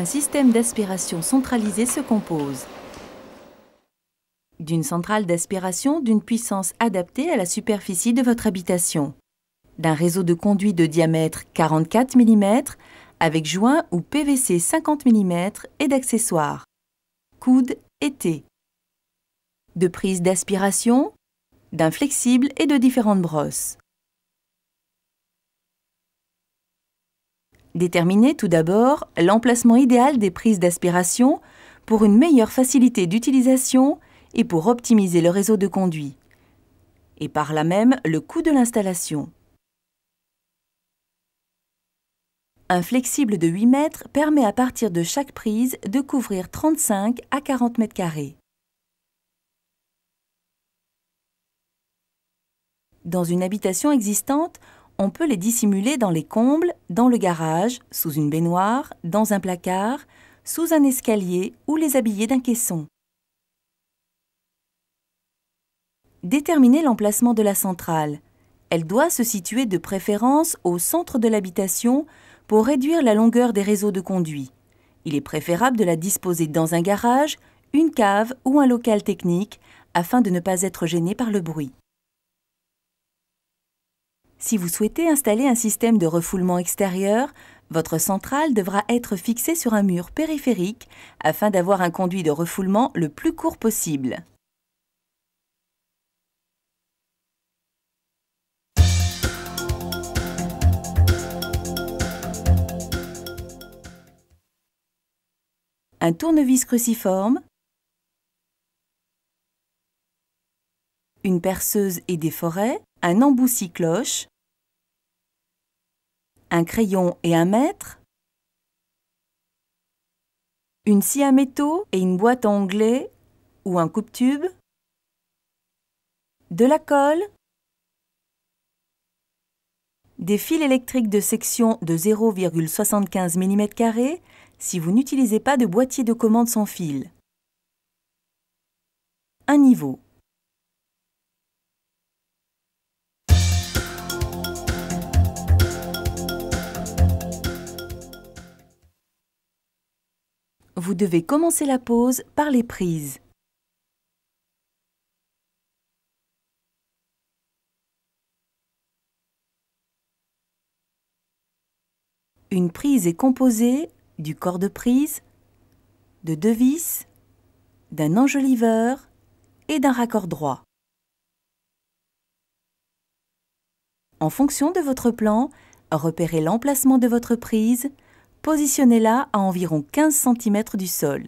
un système d'aspiration centralisé se compose d'une centrale d'aspiration d'une puissance adaptée à la superficie de votre habitation, d'un réseau de conduits de diamètre 44 mm avec joint ou PVC 50 mm et d'accessoires, coude et T, de prises d'aspiration, d'un flexible et de différentes brosses. Déterminer tout d'abord l'emplacement idéal des prises d'aspiration pour une meilleure facilité d'utilisation et pour optimiser le réseau de conduit, et par là même le coût de l'installation. Un flexible de 8 mètres permet à partir de chaque prise de couvrir 35 à 40 mètres carrés. Dans une habitation existante, on peut les dissimuler dans les combles, dans le garage, sous une baignoire, dans un placard, sous un escalier ou les habiller d'un caisson. Déterminer l'emplacement de la centrale. Elle doit se situer de préférence au centre de l'habitation pour réduire la longueur des réseaux de conduits. Il est préférable de la disposer dans un garage, une cave ou un local technique afin de ne pas être gêné par le bruit. Si vous souhaitez installer un système de refoulement extérieur, votre centrale devra être fixée sur un mur périphérique afin d'avoir un conduit de refoulement le plus court possible. Un tournevis cruciforme, une perceuse et des forêts, un embout cloche un crayon et un mètre, une scie à métaux et une boîte à onglet ou un coupe-tube, de la colle, des fils électriques de section de 0,75 mm si vous n'utilisez pas de boîtier de commande sans fil. Un niveau. Vous devez commencer la pose par les prises. Une prise est composée du corps de prise, de deux vis, d'un enjoliveur et d'un raccord droit. En fonction de votre plan, repérez l'emplacement de votre prise, Positionnez-la à environ 15 cm du sol.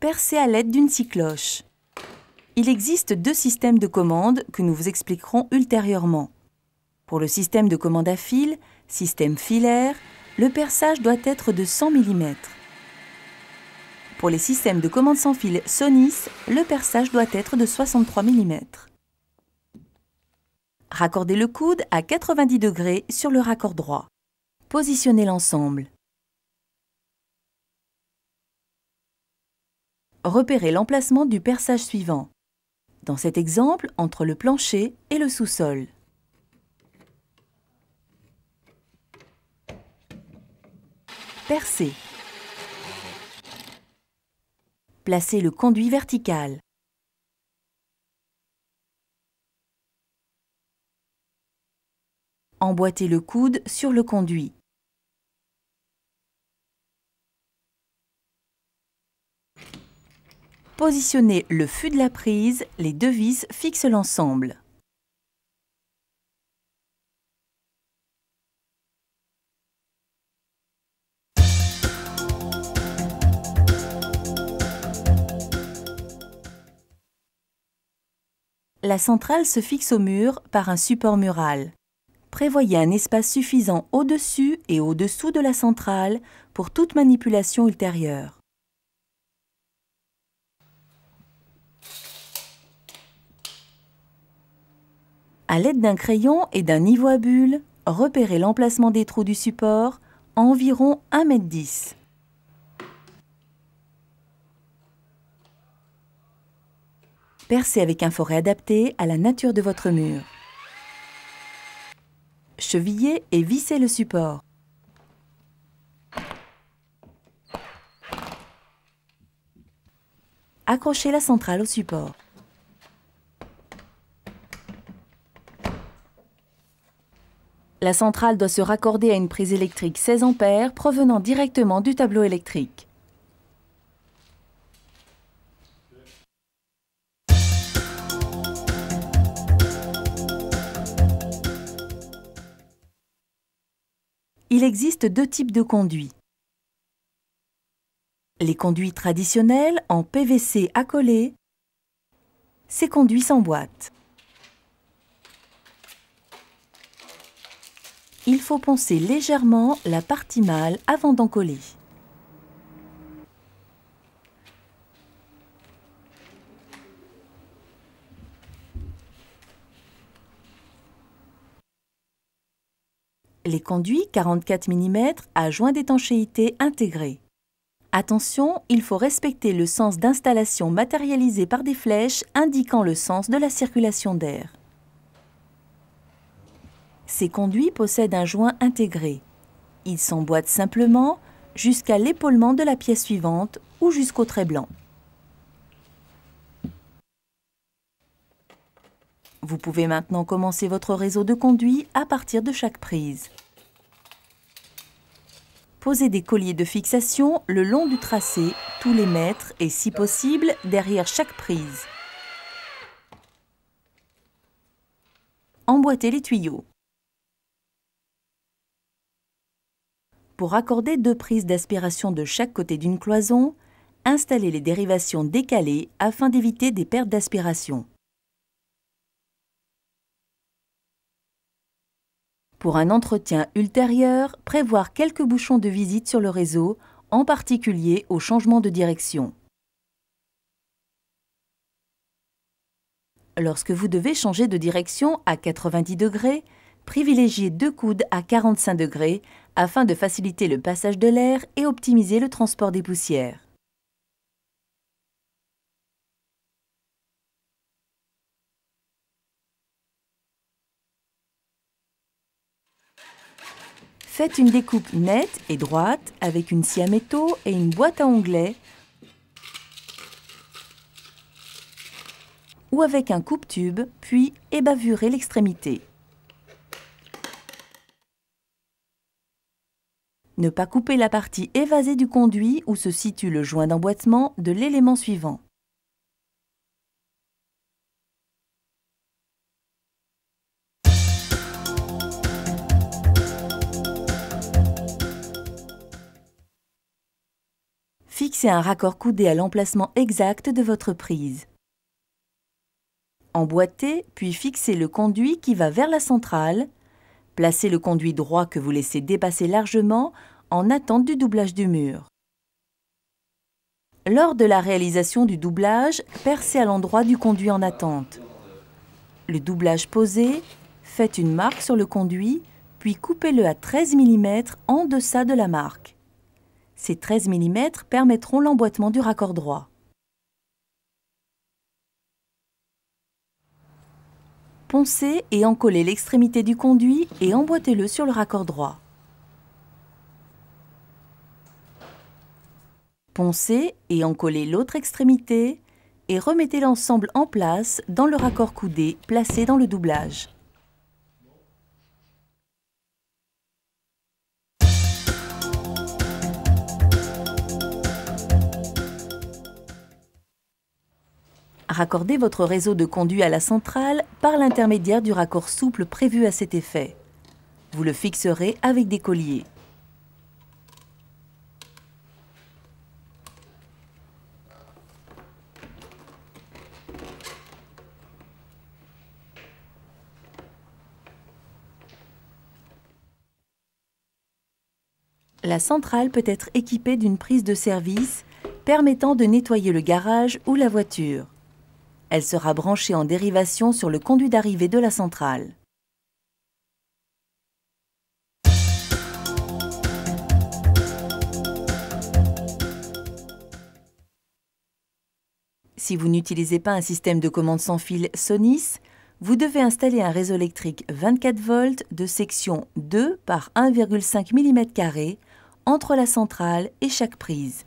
Percez à l'aide d'une cycloche. Il existe deux systèmes de commande que nous vous expliquerons ultérieurement. Pour le système de commande à fil, système filaire, le perçage doit être de 100 mm. Pour les systèmes de commande sans fil Sonis, le perçage doit être de 63 mm. Raccordez le coude à 90 degrés sur le raccord droit. Positionnez l'ensemble. Repérez l'emplacement du perçage suivant. Dans cet exemple, entre le plancher et le sous-sol. Percez. Placez le conduit vertical. emboîter le coude sur le conduit. Positionnez le fût de la prise, les deux vis fixent l'ensemble. La centrale se fixe au mur par un support mural. Prévoyez un espace suffisant au-dessus et au-dessous de la centrale pour toute manipulation ultérieure. À l'aide d'un crayon et d'un niveau à bulle, repérez l'emplacement des trous du support à environ 1,10 m. Percez avec un forêt adapté à la nature de votre mur cheviller et visser le support. Accrochez la centrale au support. La centrale doit se raccorder à une prise électrique 16 A provenant directement du tableau électrique. il existe deux types de conduits. Les conduits traditionnels en PVC coller, ces conduits sans boîte. Il faut poncer légèrement la partie mâle avant d'en coller. Les conduits 44 mm à joint d'étanchéité intégré. Attention, il faut respecter le sens d'installation matérialisé par des flèches indiquant le sens de la circulation d'air. Ces conduits possèdent un joint intégré. Ils s'emboîtent simplement jusqu'à l'épaulement de la pièce suivante ou jusqu'au trait blanc. Vous pouvez maintenant commencer votre réseau de conduits à partir de chaque prise. Poser des colliers de fixation le long du tracé, tous les mètres et si possible derrière chaque prise. Emboîtez les tuyaux. Pour accorder deux prises d'aspiration de chaque côté d'une cloison, installez les dérivations décalées afin d'éviter des pertes d'aspiration. Pour un entretien ultérieur, prévoir quelques bouchons de visite sur le réseau, en particulier au changement de direction. Lorsque vous devez changer de direction à 90 degrés, privilégiez deux coudes à 45 degrés afin de faciliter le passage de l'air et optimiser le transport des poussières. Faites une découpe nette et droite avec une scie à métaux et une boîte à onglets ou avec un coupe-tube, puis ébavurez l'extrémité. Ne pas couper la partie évasée du conduit où se situe le joint d'emboîtement de l'élément suivant. fixez un raccord coudé à l'emplacement exact de votre prise. Emboîtez, puis fixez le conduit qui va vers la centrale. Placez le conduit droit que vous laissez dépasser largement en attente du doublage du mur. Lors de la réalisation du doublage, percez à l'endroit du conduit en attente. Le doublage posé, faites une marque sur le conduit, puis coupez-le à 13 mm en deçà de la marque. Ces 13 mm permettront l'emboîtement du raccord droit. Poncez et encollez l'extrémité du conduit et emboîtez-le sur le raccord droit. Poncez et encollez l'autre extrémité et remettez l'ensemble en place dans le raccord coudé placé dans le doublage. Raccordez votre réseau de conduit à la centrale par l'intermédiaire du raccord souple prévu à cet effet. Vous le fixerez avec des colliers. La centrale peut être équipée d'une prise de service permettant de nettoyer le garage ou la voiture. Elle sera branchée en dérivation sur le conduit d'arrivée de la centrale. Si vous n'utilisez pas un système de commande sans fil Sonis, vous devez installer un réseau électrique 24 volts de section 2 par 1,5 mm entre la centrale et chaque prise.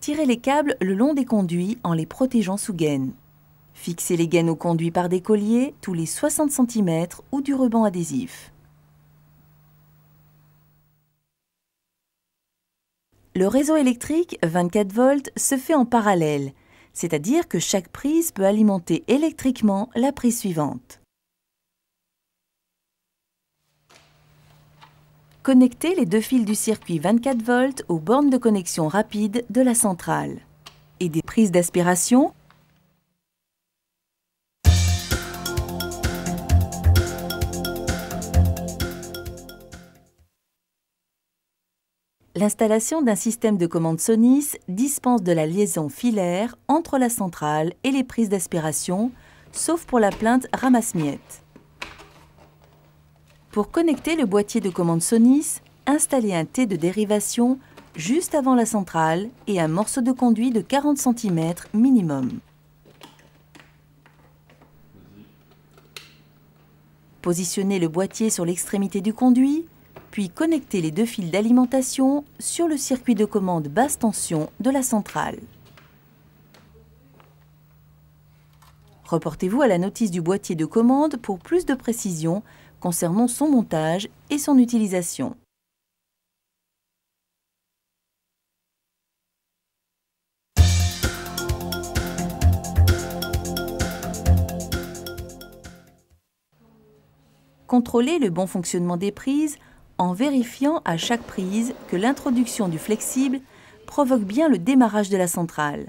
Tirez les câbles le long des conduits en les protégeant sous gaine. Fixez les gaines au conduit par des colliers tous les 60 cm ou du ruban adhésif. Le réseau électrique 24 volts se fait en parallèle, c'est-à-dire que chaque prise peut alimenter électriquement la prise suivante. Connectez les deux fils du circuit 24 volts aux bornes de connexion rapide de la centrale et des prises d'aspiration L'installation d'un système de commande Sonis dispense de la liaison filaire entre la centrale et les prises d'aspiration, sauf pour la plainte ramasse-miettes. Pour connecter le boîtier de commande Sonis, installez un T de dérivation juste avant la centrale et un morceau de conduit de 40 cm minimum. Positionnez le boîtier sur l'extrémité du conduit puis connectez les deux fils d'alimentation sur le circuit de commande basse tension de la centrale. Reportez-vous à la notice du boîtier de commande pour plus de précisions concernant son montage et son utilisation. Contrôlez le bon fonctionnement des prises en vérifiant à chaque prise que l'introduction du flexible provoque bien le démarrage de la centrale.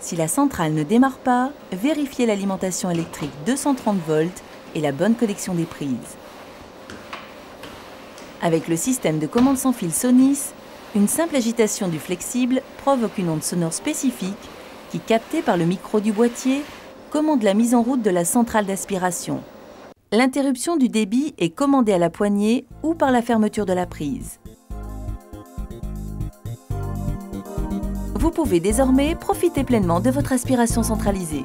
Si la centrale ne démarre pas, vérifiez l'alimentation électrique 230 volts et la bonne connexion des prises. Avec le système de commande sans fil Sonis, une simple agitation du flexible provoque une onde sonore spécifique qui, captée par le micro du boîtier, commande la mise en route de la centrale d'aspiration, L'interruption du débit est commandée à la poignée ou par la fermeture de la prise. Vous pouvez désormais profiter pleinement de votre aspiration centralisée.